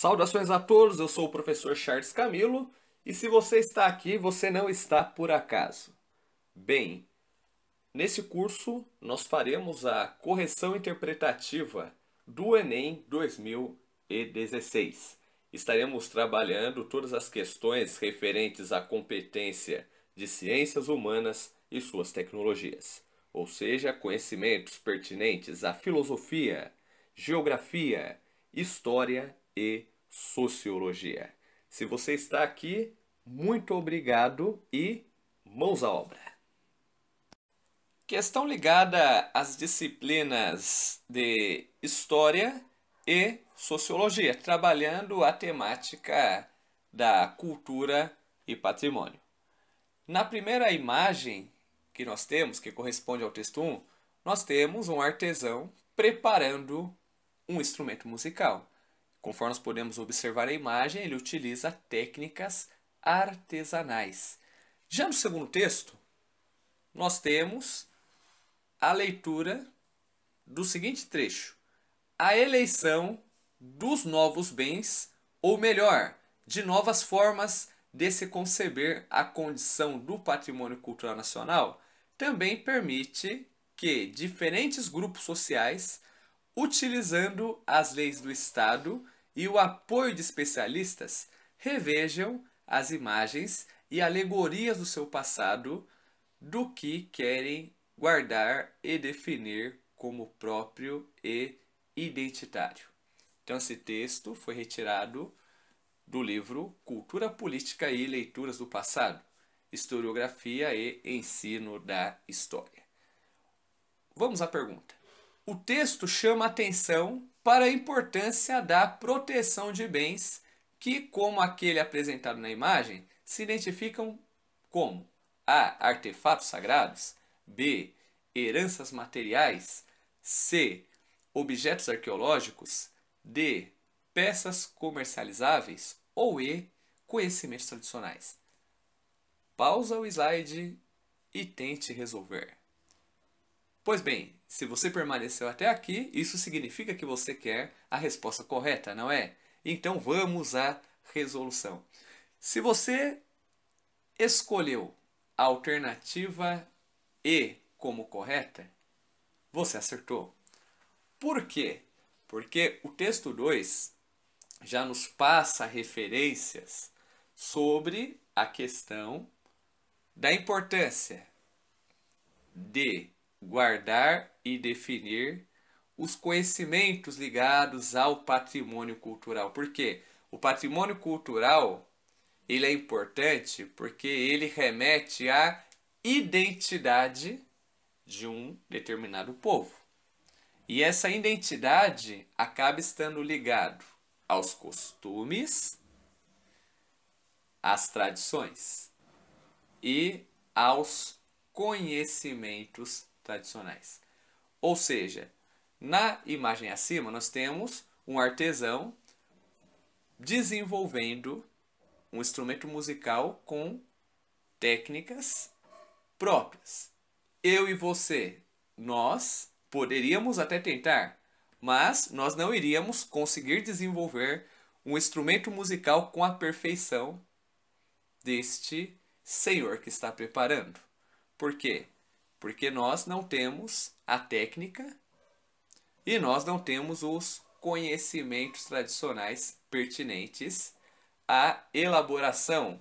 Saudações a todos, eu sou o professor Charles Camilo e se você está aqui, você não está por acaso. Bem, nesse curso nós faremos a correção interpretativa do Enem 2016. Estaremos trabalhando todas as questões referentes à competência de ciências humanas e suas tecnologias, ou seja, conhecimentos pertinentes à filosofia, geografia, história e Sociologia. Se você está aqui, muito obrigado e mãos à obra! Questão ligada às disciplinas de História e Sociologia, trabalhando a temática da cultura e patrimônio. Na primeira imagem que nós temos, que corresponde ao texto 1, nós temos um artesão preparando um instrumento musical. Conforme nós podemos observar a imagem, ele utiliza técnicas artesanais. Já no segundo texto, nós temos a leitura do seguinte trecho: a eleição dos novos bens, ou melhor, de novas formas de se conceber a condição do patrimônio cultural nacional, também permite que diferentes grupos sociais, utilizando as leis do Estado, e o apoio de especialistas, revejam as imagens e alegorias do seu passado do que querem guardar e definir como próprio e identitário. Então, esse texto foi retirado do livro Cultura Política e Leituras do Passado, Historiografia e Ensino da História. Vamos à pergunta. O texto chama atenção para a importância da proteção de bens que, como aquele apresentado na imagem, se identificam como A. Artefatos sagrados, B. Heranças materiais, C. Objetos arqueológicos, D. Peças comercializáveis ou E. Conhecimentos tradicionais. Pausa o slide e tente resolver. Pois bem, se você permaneceu até aqui, isso significa que você quer a resposta correta, não é? Então vamos à resolução. Se você escolheu a alternativa E como correta, você acertou. Por quê? Porque o texto 2 já nos passa referências sobre a questão da importância de guardar e definir os conhecimentos ligados ao patrimônio cultural. Por quê? O patrimônio cultural ele é importante porque ele remete à identidade de um determinado povo. E essa identidade acaba estando ligado aos costumes, às tradições e aos conhecimentos tradicionais. Ou seja, na imagem acima nós temos um artesão desenvolvendo um instrumento musical com técnicas próprias. Eu e você, nós poderíamos até tentar, mas nós não iríamos conseguir desenvolver um instrumento musical com a perfeição deste senhor que está preparando. Por quê? Porque nós não temos a técnica e nós não temos os conhecimentos tradicionais pertinentes à elaboração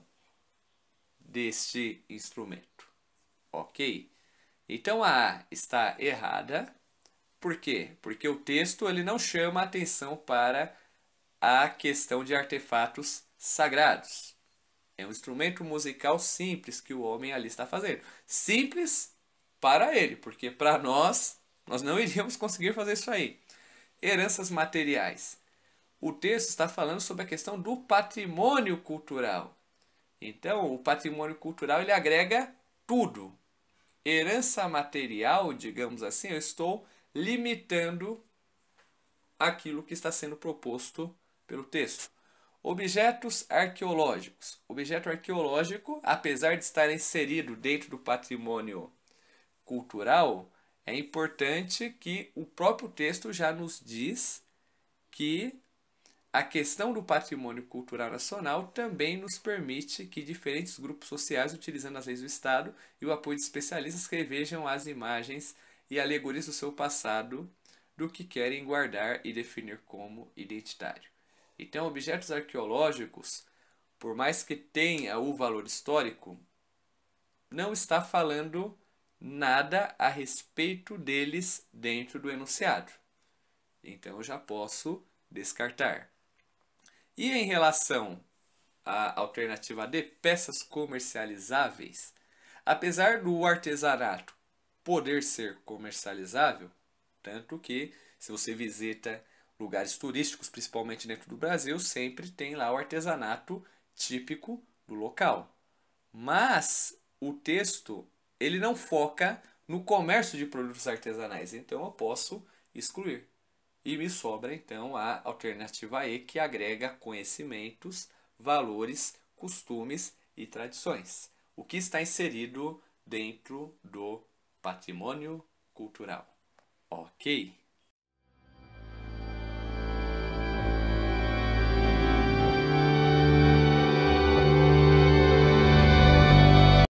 deste instrumento. Ok? Então a A está errada. Por quê? Porque o texto ele não chama atenção para a questão de artefatos sagrados. É um instrumento musical simples que o homem ali está fazendo. Simples para ele, porque para nós, nós não iríamos conseguir fazer isso aí. Heranças materiais. O texto está falando sobre a questão do patrimônio cultural. Então, o patrimônio cultural ele agrega tudo. Herança material, digamos assim, eu estou limitando aquilo que está sendo proposto pelo texto. Objetos arqueológicos. Objeto arqueológico, apesar de estar inserido dentro do patrimônio cultural, é importante que o próprio texto já nos diz que a questão do patrimônio cultural nacional também nos permite que diferentes grupos sociais, utilizando as leis do Estado e o apoio de especialistas, revejam as imagens e alegorias do seu passado, do que querem guardar e definir como identitário. Então, objetos arqueológicos, por mais que tenha o valor histórico, não está falando nada a respeito deles dentro do enunciado. Então eu já posso descartar. E em relação à alternativa D, peças comercializáveis, apesar do artesanato poder ser comercializável, tanto que se você visita lugares turísticos, principalmente dentro do Brasil, sempre tem lá o artesanato típico do local. Mas o texto ele não foca no comércio de produtos artesanais, então eu posso excluir. E me sobra então a alternativa E, que agrega conhecimentos, valores, costumes e tradições, o que está inserido dentro do patrimônio cultural. Ok?